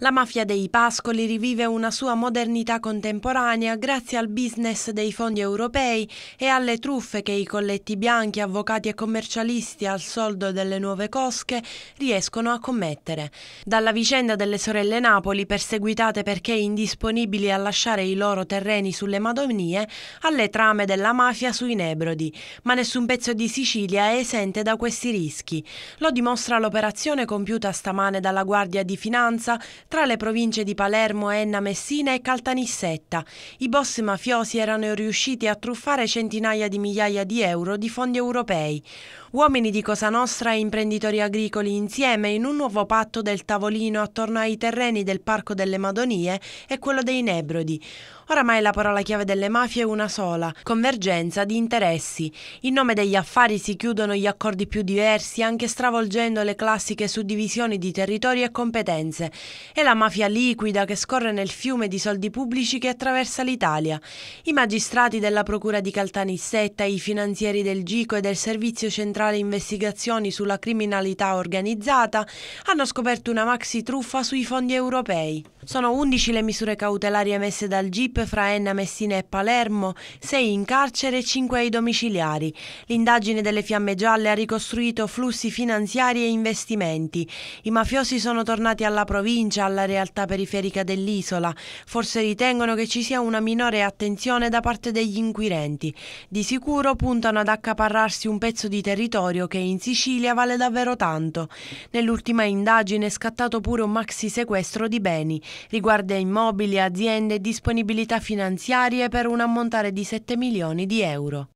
La mafia dei pascoli rivive una sua modernità contemporanea grazie al business dei fondi europei e alle truffe che i colletti bianchi, avvocati e commercialisti al soldo delle nuove cosche riescono a commettere. Dalla vicenda delle sorelle Napoli, perseguitate perché indisponibili a lasciare i loro terreni sulle Madonie, alle trame della mafia sui Nebrodi, ma nessun pezzo di Sicilia è esente da questi rischi. Lo dimostra l'operazione compiuta stamane dalla Guardia di Finanza tra le province di Palermo, Enna, Messina e Caltanissetta. I boss mafiosi erano riusciti a truffare centinaia di migliaia di euro di fondi europei. Uomini di Cosa Nostra e imprenditori agricoli insieme in un nuovo patto del tavolino attorno ai terreni del Parco delle Madonie e quello dei Nebrodi. Oramai la parola chiave delle mafie è una sola, convergenza di interessi. In nome degli affari si chiudono gli accordi più diversi, anche stravolgendo le classiche suddivisioni di territori e competenze. È la mafia liquida che scorre nel fiume di soldi pubblici che attraversa l'Italia. I magistrati della Procura di Caltanissetta, i finanzieri del Gico e del Servizio Centrale le investigazioni sulla criminalità organizzata hanno scoperto una maxi truffa sui fondi europei. Sono 11 le misure cautelari emesse dal GIP fra Enna, Messina e Palermo, 6 in carcere e 5 ai domiciliari. L'indagine delle fiamme gialle ha ricostruito flussi finanziari e investimenti. I mafiosi sono tornati alla provincia, alla realtà periferica dell'isola. Forse ritengono che ci sia una minore attenzione da parte degli inquirenti. Di sicuro puntano ad accaparrarsi un pezzo di territorio che in Sicilia vale davvero tanto. Nell'ultima indagine è scattato pure un maxi sequestro di beni. Riguarda immobili, aziende e disponibilità finanziarie per un ammontare di 7 milioni di euro.